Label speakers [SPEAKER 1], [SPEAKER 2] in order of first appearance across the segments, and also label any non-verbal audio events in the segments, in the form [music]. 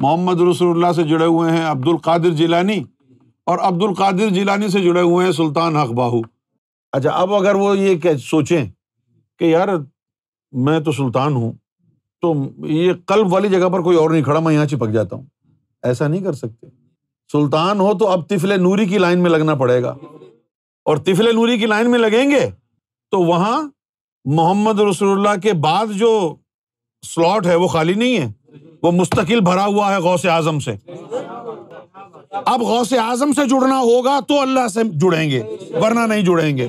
[SPEAKER 1] मोहम्मद रसूलुल्लाह से जुड़े हुए हैं अब्दुल कादिर जिलानी और अब्दुल कादिर जिलानी से जुड़े हुए हैं सुल्तान हक बाहू अच्छा अब अगर वो ये कह सोचें कि यार मैं तो सुल्तान हूँ तो ये कल्ब वाली जगह पर कोई और नहीं खड़ा मैं यहाँ चिपक जाता हूँ ऐसा नहीं कर सकते सुल्तान हो तो अब तिफले नूरी की लाइन में लगना पड़ेगा और तिफले नूरी की लाइन में लगेंगे तो वहां मोहम्मद रसूलुल्लाह के बाद जो स्लॉट है वो खाली नहीं है वो मुस्तकिल भरा हुआ है गौसे आजम से अब गौस आजम से जुड़ना होगा तो अल्लाह से जुड़ेंगे वरना नहीं जुड़ेंगे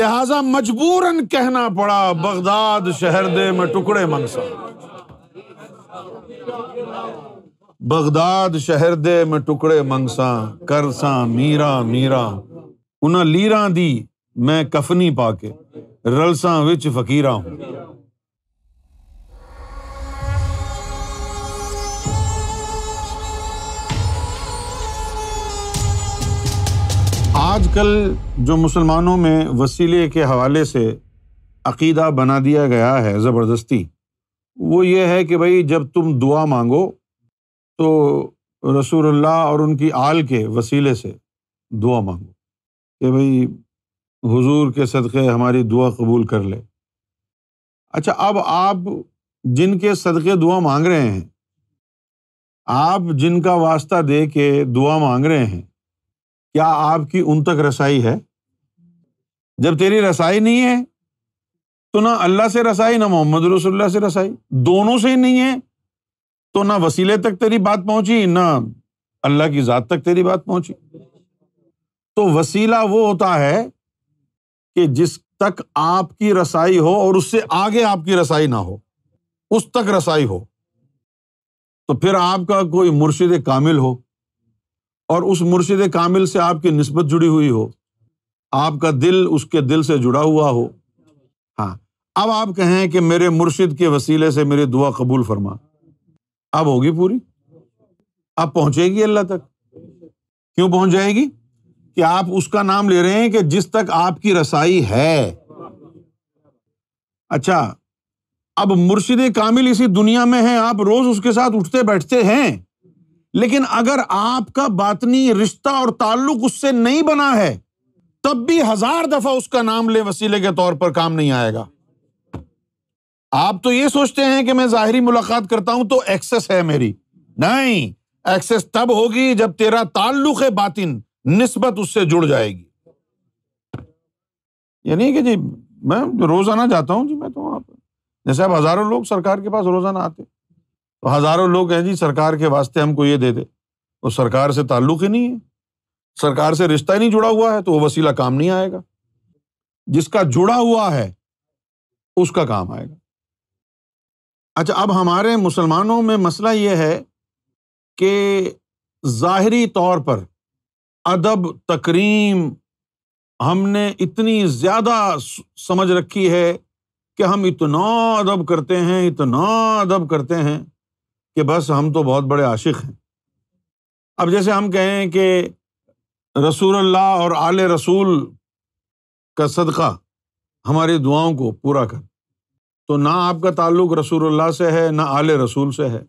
[SPEAKER 1] लिहाजा मजबूरन कहना पड़ा बगदाद शहर दे में टुकड़े मनसा बगदाद शहर दे में टुकड़े मंगसा करसा मीरा मीरा उन्हें लीरा दी मैं कफनी पाके रलसा विच फकीरा हूं आज कल जो मुसलमानों में वसीले के हवाले से अकीदा बना दिया गया है ज़बरदस्ती वो ये है कि भाई जब तुम दुआ मांगो तो रसूलुल्लाह और उनकी आल के वसीले से दुआ मांगो कि भाई हुजूर के सदक़े हमारी दुआ कबूल कर ले अच्छा अब आप जिनके सदक़े दुआ मांग रहे हैं आप जिनका वास्ता दे के दुआ मांग रहे हैं क्या आपकी उन तक रसाई है जब तेरी रसाई नहीं है तो ना अल्लाह से रसाई ना मोहम्मद रसुल्ला से रसाई दोनों से ही नहीं है तो ना वसीले तक तेरी बात पहुंची ना अल्लाह की ज़ात तक तेरी बात पहुंची तो वसीला वो होता है कि जिस तक आपकी रसाई हो और उससे आगे आपकी रसाई ना हो उस तक रसाई हो तो फिर आपका कोई मुर्शिद कामिल हो और उस मुर्शिद कामिल से आपकी नस्बत जुड़ी हुई हो आपका दिल उसके दिल से जुड़ा हुआ हो हाँ अब आप कहें कि मेरे मुर्शिद के वसीले से मेरी दुआ कबूल फरमा अब होगी पूरी अब पहुंचेगी अल्लाह तक क्यों पहुंच जाएगी कि आप उसका नाम ले रहे हैं कि जिस तक आपकी रसाई है अच्छा अब मुर्शिद कामिल इसी दुनिया में है आप रोज उसके साथ उठते बैठते हैं लेकिन अगर आपका बातनी रिश्ता और ताल्लुक उससे नहीं बना है तब भी हजार दफा उसका नाम ले वसीले के तौर पर काम नहीं आएगा आप तो ये सोचते हैं कि मैं जाहिरी मुलाकात करता हूं तो एक्सेस है मेरी नहीं एक्सेस तब होगी जब तेरा ताल्लुक है बातिन निस्बत उससे जुड़ जाएगी यानी कि जी मैं रोजाना जाता हूं जी मैं तो वहां पर जैसे अब हजारों लोग सरकार के पास रोजाना आते हैं तो हजारों लोग हैं जी सरकार के वास्ते हमको ये दे दे तो सरकार से ताल्लुक ही नहीं है सरकार से रिश्ता ही नहीं जुड़ा हुआ है तो वो वसीला काम नहीं आएगा जिसका जुड़ा हुआ है उसका काम आएगा अच्छा अब हमारे मुसलमानों में मसला ये है कि ज़ाहरी तौर पर अदब तकरीम हमने इतनी ज़्यादा समझ रखी है कि हम इतना अदब करते हैं इतना अदब करते हैं कि बस हम तो बहुत बड़े आशिक हैं अब जैसे हम कहें कि रसूल और आल रसूल का सदका हमारी दुआओं को पूरा कर तो ना आपका ताल्लुक रसूल से है ना आल रसूल से है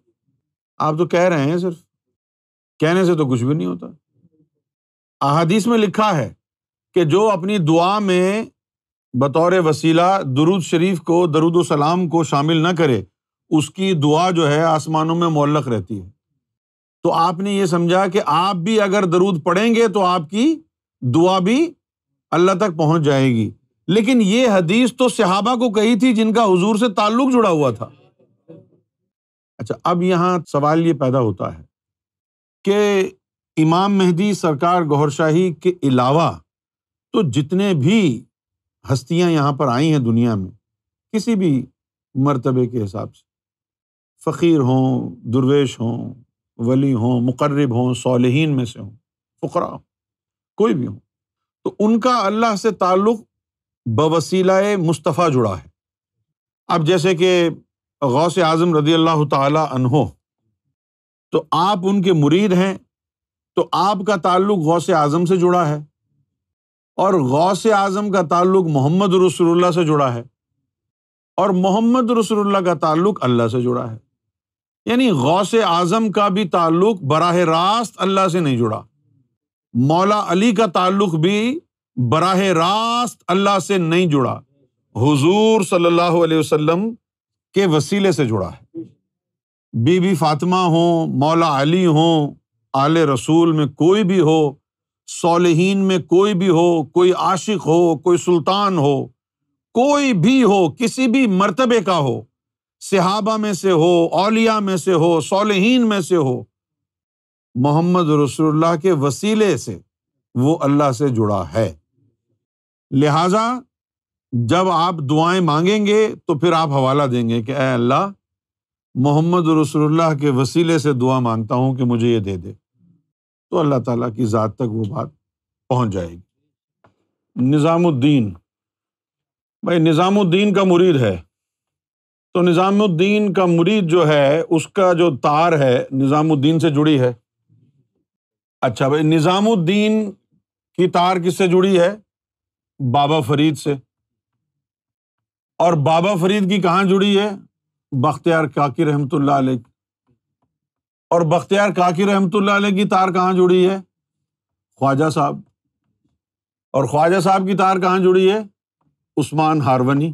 [SPEAKER 1] आप तो कह रहे हैं सिर्फ कहने से तो कुछ भी नहीं होता अहादीस में लिखा है कि जो अपनी दुआ में बतौर वसीला दरूद शरीफ को दरुद सलाम को शामिल न करे उसकी दुआ जो है आसमानों में मोलक रहती है तो आपने ये समझा कि आप भी अगर दरूद पढ़ेंगे तो आपकी दुआ भी अल्लाह तक पहुंच जाएगी लेकिन ये हदीस तो सहाबा को कही थी जिनका हुजूर से ताल्लुक जुड़ा हुआ था अच्छा अब यहाँ सवाल ये पैदा होता है कि इमाम मेहदी सरकार गौरशाही के अलावा तो जितने भी हस्तियाँ यहाँ पर आई हैं दुनिया में किसी भी मरतबे के हिसाब से फ़कीर हों दुर्वेश हों वली हों मुकर्रब हों सालहीन में से हों फ़करा हों कोई भी हों तो उनका अल्लाह से ताल्लुक़ बवसीला मुस्तफ़ा जुड़ा है अब जैसे कि गौस आज़म रदी अल्लाह तहो तो आप उनके मुरीद हैं तो आपका ताल्लुक गौस आज़म से जुड़ा है और गौस आज़म का ताल्लुक मोहम्मद रसुल्ला से जुड़ा है और मोहम्मद रसुल्ला का ताल्लुक अल्लाह से जुड़ा है यानी गौस आजम का भी ताल्लुक बराह रास्त अल्लाह से नहीं जुड़ा मौला अली का ताल्लुक भी बराह रास्त अल्लाह से नहीं जुड़ा हुजूर सल्लल्लाहु अलैहि वसल्लम के वसीले से जुड़ा है बीबी फातिमा हो मौला अली हो आल रसूल में कोई भी हो सोलहीन में कोई भी हो कोई आशिक हो कोई सुल्तान हो कोई भी हो किसी भी मर्तबे का हो सिहाबा में से हो औलिया में से हो सोलहीन में से हो मोहम्मद रसुल्ला के वसीले से वो अल्लाह से जुड़ा है लिहाजा जब आप दुआएं मांगेंगे तो फिर आप हवाला देंगे कि ए अल्लाह मोहम्मद रसुल्ला के वसीले से दुआ मांगता हूँ कि मुझे ये दे दे तो अल्लाह ताला की ज़ात तक वो बात पहुँच जाएगी निज़ामुद्दीन भाई निज़ामुद्दीन का मुरीद है तो निज़ामुद्दीन का मुरीद जो है उसका जो तार है निज़ामुद्दीन से जुड़ी है अच्छा भाई निज़ामुद्दीन की तार किससे जुड़ी है बाबा फरीद से और बाबा फरीद की कहाँ जुड़ी है बख्तियार काकी रहमतुल्ला अलैह और बख्तियार काकी रहमतुल्ला अलैह की तार कहाँ जुड़ी है ख्वाजा साहब और ख्वाजा साहब की तार कहाँ जुड़ी है उस्मान हारवनी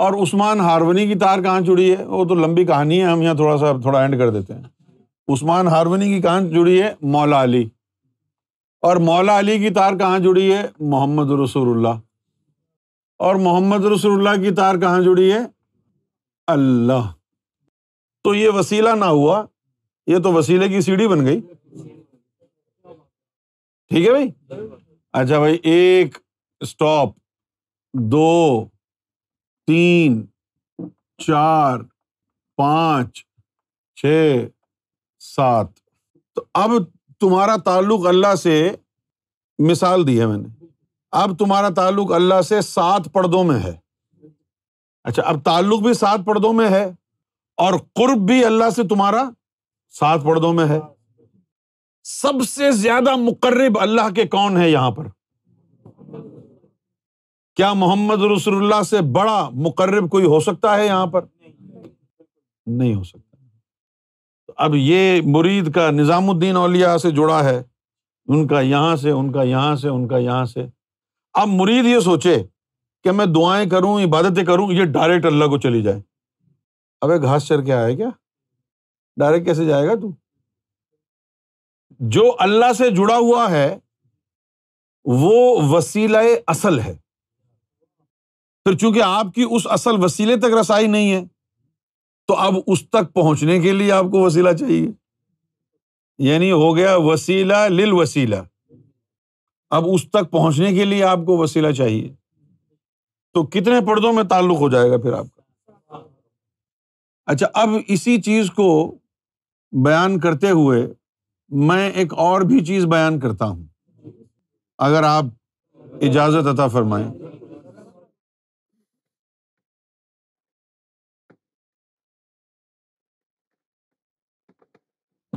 [SPEAKER 1] और उस्मान हारवनी की तार कहाँ जुड़ी है वो तो लंबी कहानी है हम यहाँ थोड़ा सा थोड़ा एंड कर देते हैं उस्मान हारवनी की कहाँ जुड़ी है मौला अली और मौला अली की तार कहाँ जुड़ी है मोहम्मद रसूलुल्लाह और मोहम्मद रसूलुल्लाह की तार कहाँ जुड़ी है अल्लाह तो ये वसीला ना हुआ ये तो वसीले की सीढ़ी बन गई ठीक है भाई अच्छा भाई एक स्टॉप दो तीन चार पांच छ सात तो अब तुम्हारा ताल्लुक अल्लाह से मिसाल दी है मैंने अब तुम्हारा ताल्लुक अल्लाह से सात पर्दों में है अच्छा अब ताल्लुक भी सात पर्दों में है और कुर्ब भी अल्लाह से तुम्हारा सात पर्दों में है सबसे ज्यादा मुकर्रब अल्लाह के कौन है यहां पर क्या मोहम्मद रसुल्ला से बड़ा मुकर्रब कोई हो सकता है यहां पर नहीं हो सकता तो अब ये मुरीद का निज़ामुद्दीन अलिया से जुड़ा है उनका यहां से उनका यहां से उनका यहां से अब मुरीद ये सोचे कि मैं दुआएं करूं इबादतें करूं ये डायरेक्ट अल्लाह को चली जाए अब घास चर के आए क्या डायरेक्ट कैसे जाएगा तू जो अल्लाह से जुड़ा हुआ है वो वसीला असल है फिर चूंकि आपकी उस असल वसीले तक रसाई नहीं है तो अब उस तक पहुंचने के लिए आपको वसीला चाहिए यानी हो गया वसीला लिल वसीला अब उस तक पहुंचने के लिए आपको वसीला चाहिए तो कितने पर्दों में ताल्लुक हो जाएगा फिर आपका अच्छा अब इसी चीज को बयान करते हुए मैं एक और भी चीज बयान करता हूं अगर आप इजाजत अता फरमाएं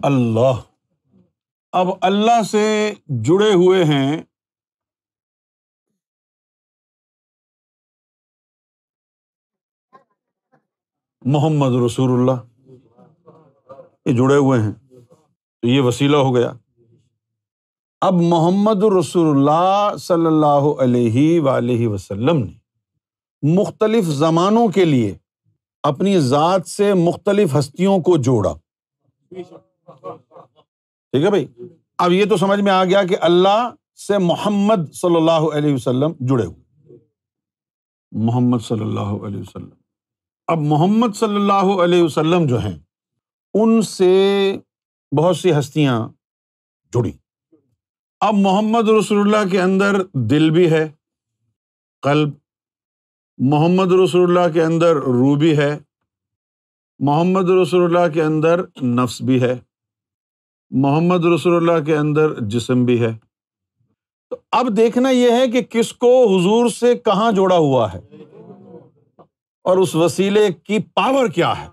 [SPEAKER 1] अल्लाह अब अल्लाह से जुड़े हुए हैं मोहम्मद रसूलुल्लाह ये जुड़े हुए हैं तो ये वसीला हो गया अब मोहम्मद रसूलुल्लाह सल्लल्लाहु अलैहि वालैहि वसल्लम ने मुख्तलिफ ज़मानों के लिए अपनी ज़ात से मुख्तलिफ हस्तियों को जोड़ा ठीक है भाई अब ये तो समझ में आ गया कि अल्लाह से मोहम्मद सल्लल्लाहु अलैहि वसल्लम जुड़े हुए मोहम्मद सल्लल्लाहु अलैहि वसल्लम अब मोहम्मद सल्लल्लाहु अलैहि वसल्लम जो हैं उनसे बहुत सी हस्तियां जुड़ी अब मोहम्मद रसूलुल्लाह के अंदर दिल भी है कल्ब मोहम्मद रसूलुल्लाह के अंदर रू भी है मोहम्मद रसूलुल्लाह के अंदर नफ्स भी है मोहम्मद रसोल्ला के अंदर जिसम भी है तो अब देखना यह है कि किसको हजूर से कहाँ जोड़ा हुआ है और उस वसीले की पावर क्या है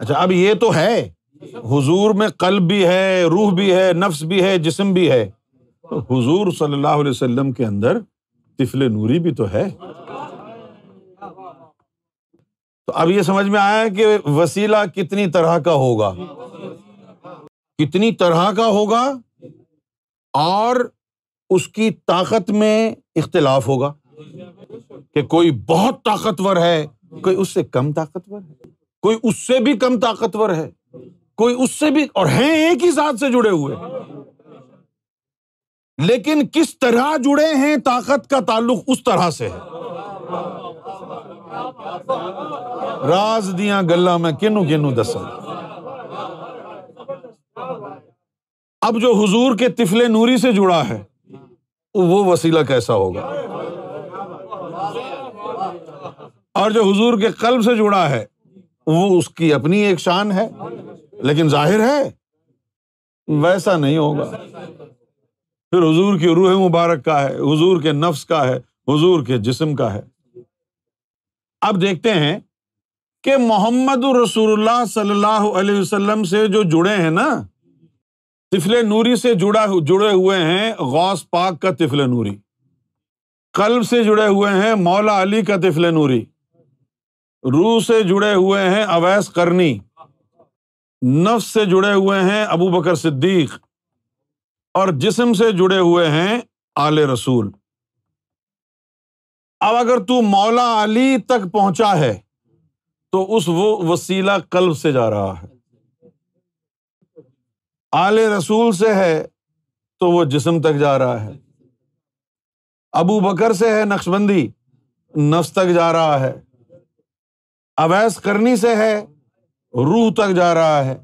[SPEAKER 1] अच्छा अब ये तो है हुजूर में कल्ब भी है रूह भी है नफ्स भी है जिसम भी है तो हुजूर सल्लल्लाहु अलैहि वसल्लम के अंदर तिफल नूरी भी तो है तो अब ये समझ में आया कि वसीला कितनी तरह का होगा कितनी तरह का होगा और उसकी ताकत में इख्तलाफ होगा कि कोई बहुत ताकतवर है कोई उससे कम ताकतवर है कोई उससे भी कम ताकतवर है कोई उससे भी और है एक ही साथ से जुड़े हुए लेकिन किस तरह जुड़े हैं ताकत का ताल्लुक उस तरह से है राज दिया ਗੱਲਾਂ ਮੈਂ ਕਿਨੂੰ ਕਿਨੂੰ ਦੱਸਾਂ अब जो हुजूर के तिफले नूरी से जुड़ा है वो वसीला कैसा होगा और जो हुजूर के कल्ब से जुड़ा है वो उसकी अपनी एक शान है लेकिन जाहिर है वैसा नहीं होगा फिर हुजूर की रूह मुबारक का है हुजूर के नफ्स का है हुजूर के जिस्म का है अब देखते हैं कि मोहम्मद रसूलुल्लाह सल्लल्लाहु अलैहि वसल्लम से जो जुड़े हैं ना तिफले नूरी से जुड़ा जुड़े हुए हैं गौस पाक का तिफले नूरी कल्ब से जुड़े हुए हैं मौला अली का तिफले नूरी रूह से जुड़े हुए हैं अवैस करनी नफ्स से जुड़े हुए हैं अबू बकर सिद्दीक और जिस्म से जुड़े हुए हैं आले रसूल अब अगर तू मौला अली तक पहुंचा है तो उस वो वसीला कल्ब से जा रहा है आले रसूल से है तो वो जिस्म तक जा रहा है अबू बकर से है नक्शबंदी नफ्स तक जा रहा है अवैस करनी से है रूह तक जा रहा है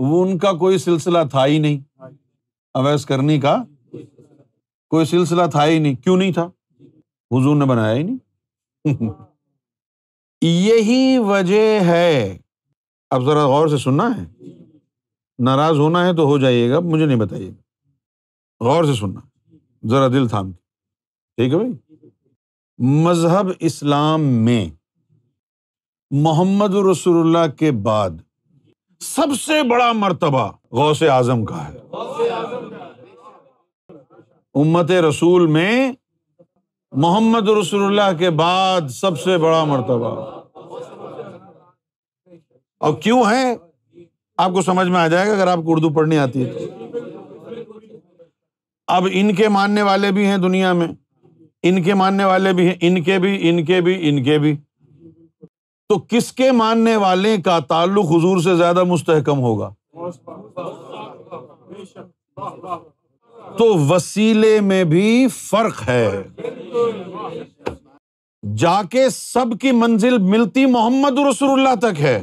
[SPEAKER 1] वो उनका कोई सिलसिला था ही नहीं अवैस करनी का कोई सिलसिला था ही नहीं क्यों नहीं था हुजूर ने बनाया ही नहीं [laughs] यही वजह है अब जरा गौर से सुनना है नाराज होना है तो हो जाइएगा मुझे नहीं बताइए गौर से सुनना जरा दिल थाम के ठीक है भाई मजहब इस्लाम में मोहम्मद रसूलुल्लाह के बाद सबसे बड़ा मर्तबा गौसे आजम का है उम्मत रसूल में मोहम्मद रसुल्लाह के बाद सबसे बड़ा मर्तबा और क्यों है आपको समझ में आ जाएगा अगर आपको उर्दू पढ़ने आती है तो। अब इनके मानने वाले भी हैं दुनिया में इनके मानने वाले भी हैं इनके भी इनके भी इनके भी तो किसके मानने वाले का ताल्लुक हुजूर से ज्यादा मुस्तहकम होगा तो वसीले में भी फर्क है जाके सबकी मंजिल मिलती मोहम्मद रसूलुल्लाह तक है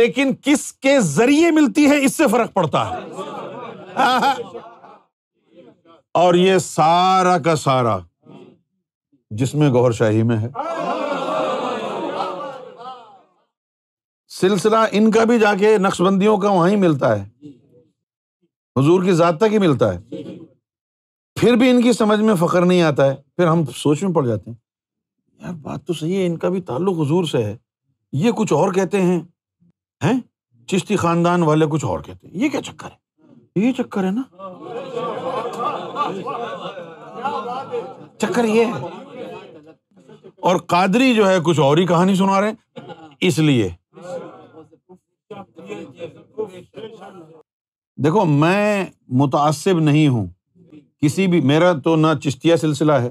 [SPEAKER 1] लेकिन किसके जरिए मिलती है इससे फर्क पड़ता है [laughs] और ये सारा का सारा जिसमें गौर शाही में है सिलसिला इनका भी जाके नक्शबंदियों का वहीं मिलता है हुजूर की जात तक ही मिलता है फिर भी इनकी समझ में फ़ख्र नहीं आता है फिर हम सोच में पड़ जाते हैं यार बात तो सही है इनका भी ताल्लुक हजूर से है ये कुछ और कहते हैं हैं चिश्ती खानदान वाले कुछ और कहते हैं ये क्या चक्कर है ये चक्कर है ना चक्कर ये है और कादरी जो है कुछ और ही कहानी सुना रहे इसलिए देखो मैं मुतासिब नहीं हूं किसी भी मेरा तो ना चिश्तिया सिलसिला है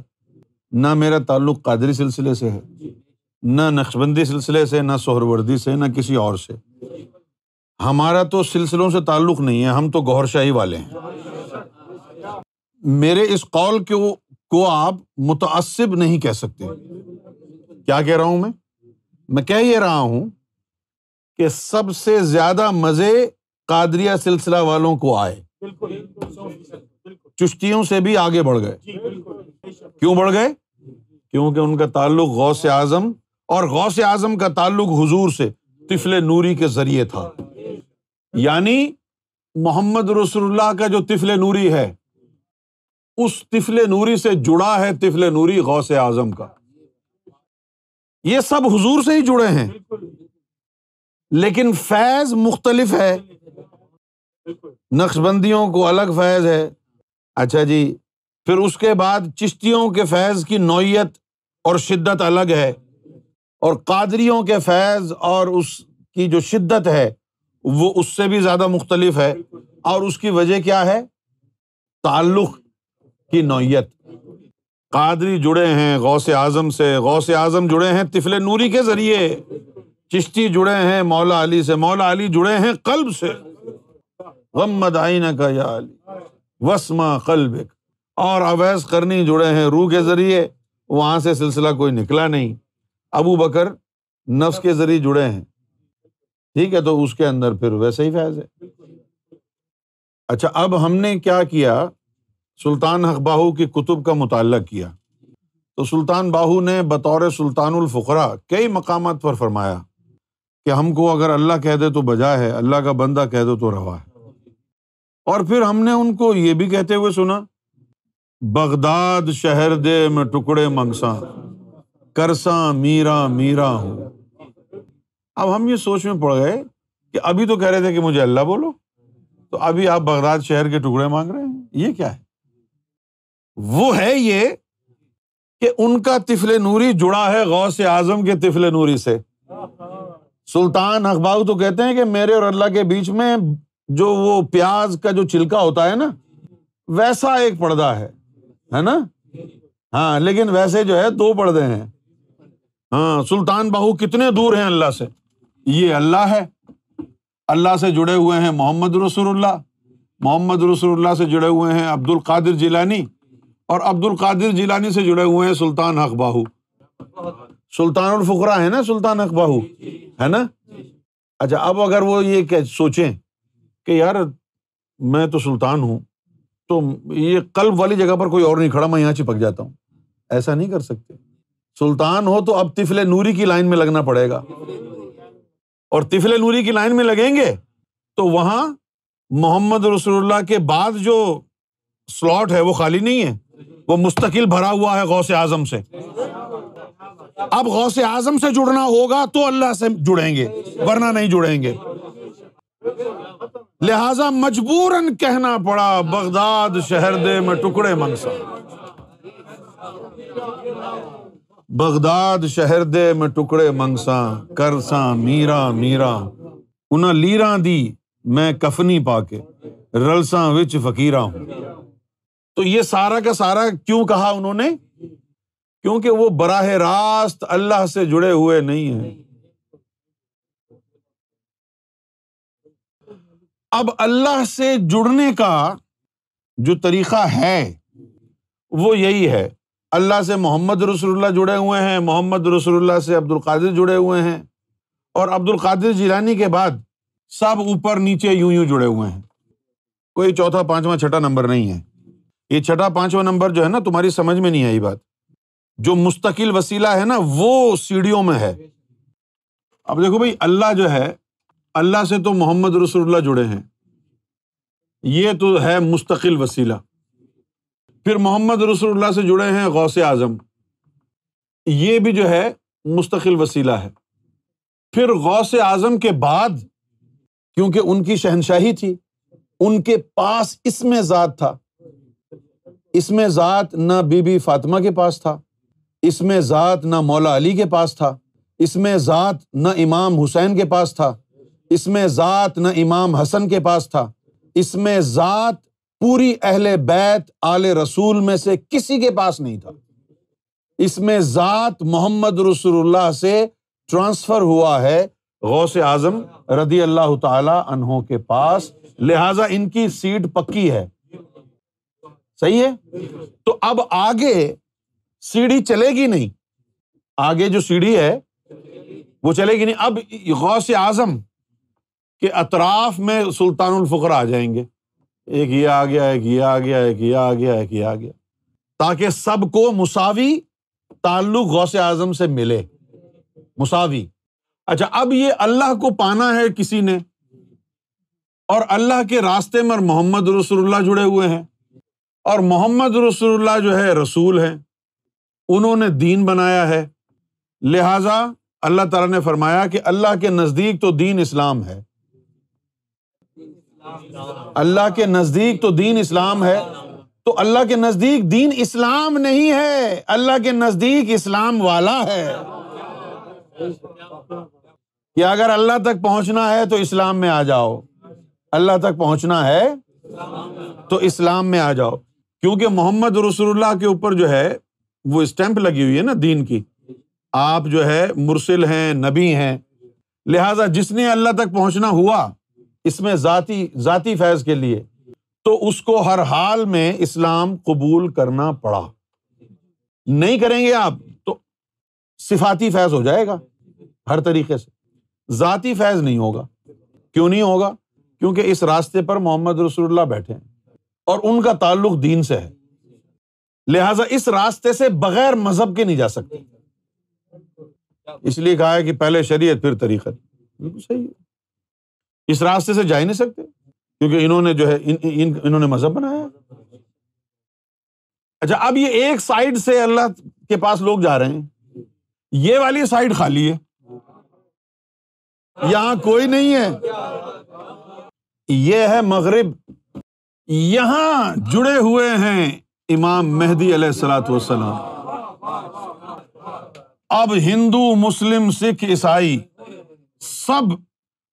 [SPEAKER 1] ना मेरा ताल्लुक कादरी सिलसिले से है ना नक्शबंदी सिलसिले से ना सोहरवर्दी से ना किसी और से हमारा तो सिलसिलों से ताल्लुक नहीं है हम तो गौरशाही वाले हैं मेरे इस कौल को को आप मुतासिब नहीं कह सकते क्या कह रहा हूं मैं मैं कह ये रहा हूं कि सबसे ज्यादा मजे कादरिया सिलसिला वालों को आए चुश्तियों से भी आगे बढ़ गए क्यों बढ़ गए क्योंकि उनका ताल्लुक गौ से आजम और गौ से आजम का ताल्लुक हुजूर से तिफल नूरी के जरिए था यानी मोहम्मद रसुल्लाह का जो तिफल नूरी है उस तिफल नूरी से जुड़ा है तिफल नूरी गौ से आजम का ये सब हुजूर से ही जुड़े हैं लेकिन फैज मुख्तलिफ है नक्शबंदियों को अलग फैज है अच्छा जी फिर उसके बाद चिश्तियों के फैज़ की नौीयत और शिद्दत अलग है और कादरियों के फैज़ और उसकी जो शिद्दत है वो उससे भी ज़्यादा मुख्तलिफ है और उसकी वजह क्या है ताल्लुक़ की नोयत कादरी जुड़े हैं गौस आज़म से गौस आज़म जुड़े हैं तिफले नूरी के ज़रिए चिश्ती जुड़े हैं मौला अली से मौला अली जुड़े हैं कल्ब से गम मदाइन का या अली वसमा कल्बिक और अवैस करनी जुड़े हैं रूह के जरिए वहां से सिलसिला कोई निकला नहीं अबू बकर नफ्स के जरिए जुड़े हैं ठीक है तो उसके अंदर फिर वैसे ही फैज है अच्छा अब हमने क्या किया सुल्तान हक बाहू की कुतुब का मुताल किया तो सुल्तान बाहू ने बतौर सुल्तानफरा कई मकाम पर फरमाया कि हमको अगर अल्लाह कह दे तो बजा है अल्लाह का बंदा कह दो तो रवा है और फिर हमने उनको ये भी कहते हुए सुना बगदाद शहर दे में टुकड़े मंगसा करसा मीरा मीरा हूं अब हम ये सोच में पड़ गए कि अभी तो कह रहे थे कि मुझे अल्लाह बोलो तो अभी आप बगदाद शहर के टुकड़े मांग रहे हैं ये क्या है वो है ये कि उनका तिफले नूरी जुड़ा है गौ से आजम के तिफले नूरी से सुल्तान अखबाऊ तो कहते हैं कि मेरे और अल्लाह के बीच में जो वो प्याज का जो छिलका होता है ना वैसा एक पर्दा है है ना हाँ लेकिन वैसे जो है दो पर्दे हैं हाँ सुल्तान बाहू कितने दूर हैं अल्लाह से ये अल्लाह है अल्लाह से जुड़े हुए हैं मोहम्मद रसूलुल्लाह मोहम्मद रसूलुल्लाह से जुड़े हुए हैं अब्दुल कादिर जिलानी और अब्दुल कादिर जिलानी से जुड़े हुए हैं सुल्तान हक बाहू सुल्तान फुकरा है ना सुल्तान हक बाहू है ना अच्छा अब अगर वो ये सोचें कि यार मैं तो सुल्तान हूं तो ये कल्ब वाली जगह पर कोई और नहीं खड़ा मैं यहां चिपक जाता हूं ऐसा नहीं कर सकते सुल्तान हो तो अब तिफले नूरी की लाइन में लगना पड़ेगा और तिफले नूरी की लाइन में लगेंगे तो वहां मोहम्मद रसूलुल्लाह के बाद जो स्लॉट है वो खाली नहीं है वो मुस्तकिल भरा हुआ है गौसे आजम से अब गौसे आजम से जुड़ना होगा तो अल्लाह से जुड़ेंगे वरना नहीं जुड़ेंगे लिहाजा मजबूरन कहना पड़ा बगदाद शहर दे में टुकड़े मनसा बगदाद शहर दे में टुकड़े मंगसा करसा मीरा मीरा उन्हें लीरा दी मैं कफनी पाके रलसा विच फकीरा हूं तो ये सारा का सारा क्यों कहा उन्होंने क्योंकि वो बराह रास्त अल्लाह से जुड़े हुए नहीं है अब अल्लाह से जुड़ने का जो तरीका है वो यही है अल्लाह से मोहम्मद रसुल्ला जुड़े हुए हैं मोहम्मद रसुल्ला से अब्दुल कादिर जुड़े हुए हैं और अब्दुल कादिर जिलानी के बाद सब ऊपर नीचे यूं यूं जुड़े हुए हैं कोई चौथा पांचवा छठा नंबर नहीं है ये छठा पांचवा नंबर जो है ना तुम्हारी समझ में नहीं आई बात जो मुस्तकिल वसीला है ना वो सीढ़ियों में है अब देखो भाई अल्लाह जो है अल्लाह से तो मोहम्मद रसूलुल्लाह जुड़े हैं ये तो है मुस्तकिल वसीला फिर मोहम्मद रसूलुल्लाह से जुड़े हैं गौस आजम ये भी जो है मुस्तकिल वसीला है फिर गौस आजम के बाद क्योंकि उनकी शहनशाही थी उनके पास इसमें ज़ात था इसमें ज़ात ना बीबी फातिमा के पास था इसमें ज़ात ना मौला अली के पास था इसमें ज़ात ना इमाम हुसैन के पास था इसमें ज़ात न इमाम हसन के पास था इसमें ज़ात पूरी अहल बैत आल रसूल में से किसी के पास नहीं था इसमें ज़ात मोहम्मद रसुल्ला से ट्रांसफ़र हुआ है गौस आजम रदी अल्लाह तहों के पास लिहाजा इनकी सीट पक्की है सही है तो अब आगे सीढ़ी चलेगी नहीं आगे जो सीढ़ी है वो चलेगी नहीं अब गौस आजम कि अतराफ में सुल्तानफकर आ जाएंगे एक ये आ गया एक ये आ गया एक ये आ गया एक ये आ गया ताकि सबको मुसावी ताल्लुक गौस आजम से मिले मुसावी अच्छा अब ये अल्लाह को पाना है किसी ने और अल्लाह के रास्ते में मोहम्मद रसूलुल्लाह जुड़े हुए हैं और मोहम्मद रसूलुल्लाह जो है रसूल हैं उन्होंने दीन बनाया है लिहाजा अल्लाह ताला ने फरमाया कि अल्लाह के नज़दीक तो दीन इस्लाम है अल्लाह के नज़दीक तो दीन इस्लाम है तो अल्लाह के नज़दीक दीन इस्लाम नहीं है अल्लाह के नज़दीक इस्लाम वाला है कि अगर अल्लाह तक पहुंचना है तो इस्लाम में आ जाओ अल्लाह तक पहुंचना है तो इस्लाम में आ जाओ क्योंकि मोहम्मद रसूलुल्लाह के ऊपर जो है वो स्टैंप लगी हुई है ना दीन की आप जो है मुर्सिल हैं नबी हैं लिहाजा जिसने अल्लाह तक पहुंचना हुआ इसमें ज़ाती ज़ाती फैज़ के लिए तो उसको हर हाल में इस्लाम कबूल करना पड़ा नहीं करेंगे आप तो सिफाती फैज़ हो जाएगा हर तरीके से ज़ाती फैज़ नहीं होगा क्यों नहीं होगा क्योंकि इस रास्ते पर मोहम्मद रसूलुल्लाह बैठे हैं और उनका ताल्लुक दीन से है लिहाजा इस रास्ते से बगैर मजहब के नहीं जा सकते इसलिए कहा है कि पहले शरीयत फिर तरीकत बिल्कुल सही है इस रास्ते से जा ही नहीं सकते क्योंकि इन्होंने जो है इन, इन इन्होंने मजहब बनाया अच्छा अब ये एक साइड से अल्लाह के पास लोग जा रहे हैं ये वाली साइड खाली है यहां कोई नहीं है ये है मगरिब यहां जुड़े हुए हैं इमाम मेहदी सलाम अब हिंदू मुस्लिम सिख ईसाई सब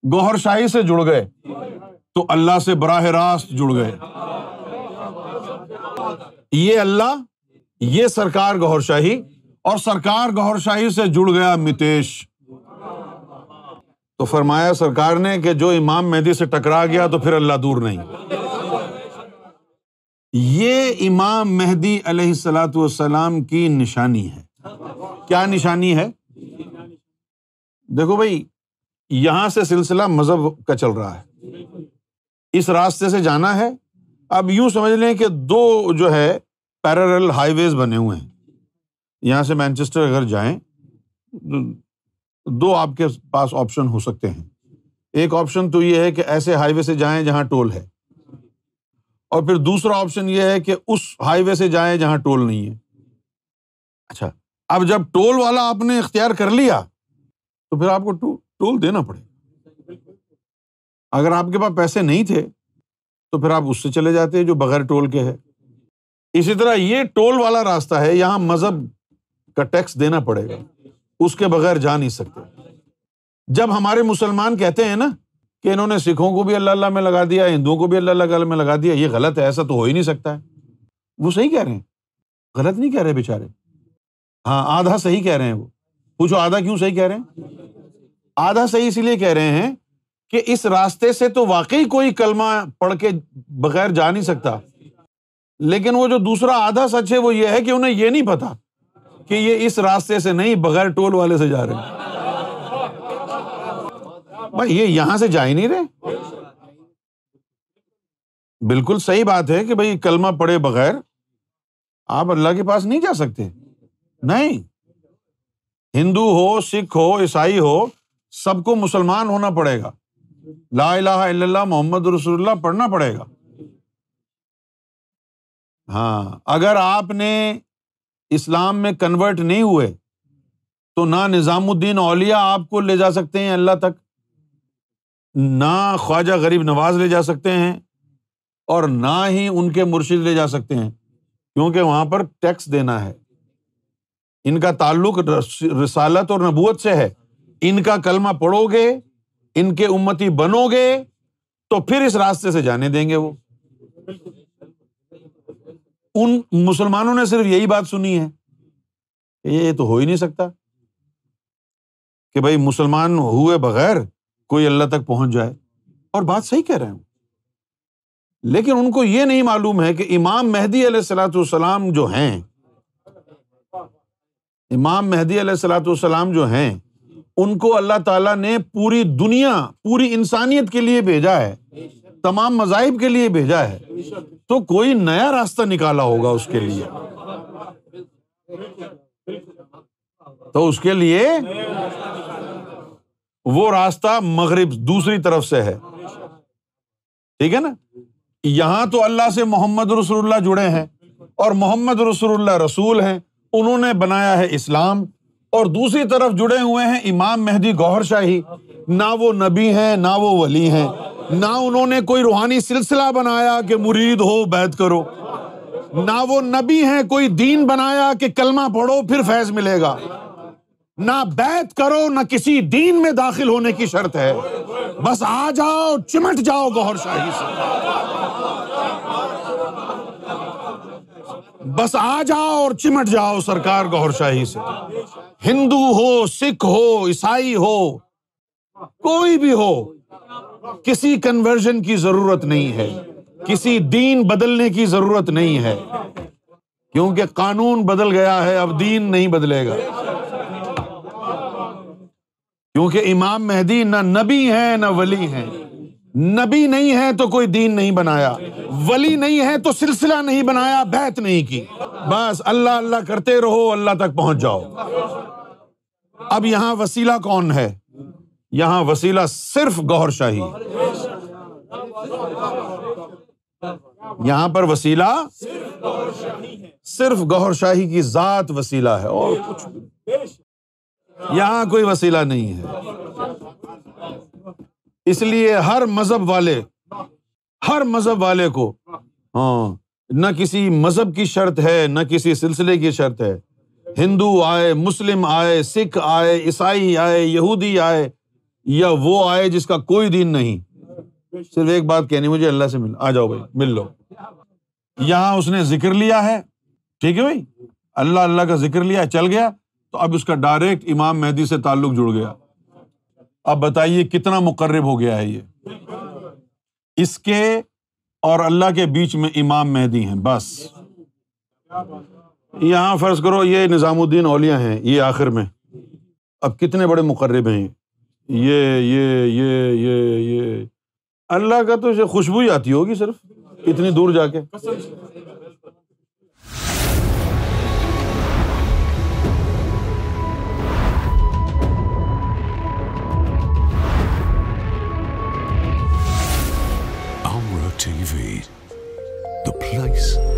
[SPEAKER 1] गौहर शाही से जुड़ गए तो अल्लाह से बराह रास्त जुड़ गए ये अल्लाह ये सरकार गौहर शाही और सरकार गौहर शाही से जुड़ गया मितेश तो फरमाया सरकार ने कि जो इमाम मेहदी से टकरा गया तो फिर अल्लाह दूर नहीं ये इमाम मेहदी अलैहिस्सलाम की निशानी है क्या निशानी है देखो भाई यहां से सिलसिला मजहब का चल रहा है इस रास्ते से जाना है अब यू समझ लें कि दो जो है पैरल हाईवे बने हुए हैं यहां से मैनचेस्टर अगर जाए दो आपके पास ऑप्शन हो सकते हैं एक ऑप्शन तो यह है कि ऐसे हाईवे से जाएं जहां टोल है और फिर दूसरा ऑप्शन यह है कि उस हाईवे से जाएं जहां टोल नहीं है अच्छा अब जब टोल वाला आपने इख्तियार कर लिया तो फिर आपको टू टोल देना पड़े अगर आपके पास पैसे नहीं थे तो फिर आप उससे चले जाते हैं जो बगैर टोल के है इसी तरह ये टोल वाला रास्ता है यहां मजहब का टैक्स देना पड़ेगा उसके बगैर जा नहीं सकते जब हमारे मुसलमान कहते हैं ना कि इन्होंने सिखों को भी अल्लाह अल्लाह में लगा दिया हिंदुओं को भी अल्लाह अल्लाह में लगा दिया ये गलत है ऐसा तो हो ही नहीं सकता है वो सही कह रहे हैं गलत नहीं कह रहे बेचारे हाँ आधा सही कह रहे हैं वो पूछो आधा क्यों सही कह रहे हैं आधा सही इसीलिए कह रहे हैं कि इस रास्ते से तो वाकई कोई कलमा पढ़ के बगैर जा नहीं सकता लेकिन वो जो दूसरा आधा सच है वो ये है कि उन्हें ये नहीं पता कि ये इस रास्ते से नहीं बगैर टोल वाले से जा रहे हैं भाई ये यहां से जा ही नहीं रहे बिल्कुल सही बात है कि भाई कलमा पढ़े बगैर आप अल्लाह के पास नहीं जा सकते नहीं हिंदू हो सिख हो ईसाई हो सबको मुसलमान होना पड़ेगा ला इला मोहम्मद रसुल्ला पढ़ना पड़ेगा हाँ अगर आपने इस्लाम में कन्वर्ट नहीं हुए तो ना निज़ामुद्दीन औलिया आपको ले जा सकते हैं अल्लाह तक ना ख्वाजा गरीब नवाज ले जा सकते हैं और ना ही उनके मुर्शिद ले जा सकते हैं क्योंकि वहाँ पर टैक्स देना है इनका ताल्लुक रसालत और नबूत से है इनका कलमा पढ़ोगे इनके उम्मती बनोगे तो फिर इस रास्ते से जाने देंगे वो उन मुसलमानों ने सिर्फ यही बात सुनी है ये तो हो ही नहीं सकता कि भाई मुसलमान हुए बगैर कोई अल्लाह तक पहुंच जाए और बात सही कह रहे हूं लेकिन उनको यह नहीं मालूम है कि इमाम मेहदी सलाम जो हैं इमाम मेहदी सलाम जो हैं उनको अल्लाह ताला ने पूरी दुनिया पूरी इंसानियत के लिए भेजा है तमाम मजाहिब के लिए भेजा है तो कोई नया रास्ता निकाला होगा उसके लिए तो उसके लिए वो रास्ता मगरिब दूसरी तरफ से है ठीक है ना यहां तो अल्लाह से मोहम्मद रसुल्ला जुड़े हैं और मोहम्मद रसुल्ला रसूल हैं उन्होंने बनाया है इस्लाम और दूसरी तरफ जुड़े हुए हैं इमाम मेहदी गौहर शाही ना वो नबी हैं ना वो वली हैं ना उन्होंने कोई रूहानी सिलसिला बनाया कि मुरीद हो बैत करो ना वो नबी है कोई दीन बनाया कि कलमा पढ़ो फिर फैज मिलेगा ना बैत करो ना किसी दीन में दाखिल होने की शर्त है बस आ जाओ चिमट जाओ गौहर शाही से बस आ जाओ और चिमट जाओ सरकार गौरशाही से हिंदू हो सिख हो ईसाई हो कोई भी हो किसी कन्वर्जन की जरूरत नहीं है किसी दीन बदलने की जरूरत नहीं है क्योंकि कानून बदल गया है अब दीन नहीं बदलेगा क्योंकि इमाम मेहदी ना नबी है ना वली हैं नबी नहीं है तो कोई दीन नहीं बनाया वली नहीं है तो सिलसिला नहीं बनाया बैत नहीं की बस अल्लाह अल्लाह करते रहो अल्लाह तक पहुंच जाओ अब यहां वसीला कौन है यहां वसीला सिर्फ गौर शाही यहां पर वसीला सिर्फ गौर शाही की जात वसीला है और कुछ यहां कोई वसीला नहीं है इसलिए हर मजहब वाले हर मजहब वाले को हाँ न किसी मजहब की शर्त है न किसी सिलसिले की शर्त है हिंदू आए मुस्लिम आए सिख आए ईसाई आए यहूदी आए या वो आए जिसका कोई दिन नहीं सिर्फ एक बात कहनी मुझे अल्लाह से मिल आ जाओ भाई मिल लो यहां उसने जिक्र लिया है ठीक है भाई अल्लाह अल्लाह का जिक्र लिया चल गया तो अब उसका डायरेक्ट इमाम मेहदी से ताल्लुक जुड़ गया अब बताइए कितना मुकर्रब हो गया है ये इसके और अल्लाह के बीच में इमाम मेहदी हैं बस यहां फर्ज करो ये निज़ामुद्दीन औलिया हैं ये आखिर में अब कितने बड़े मुकर्रब हैं ये ये ये ये ये अल्लाह का तो खुशबू ही आती होगी सिर्फ इतनी दूर जाके peace.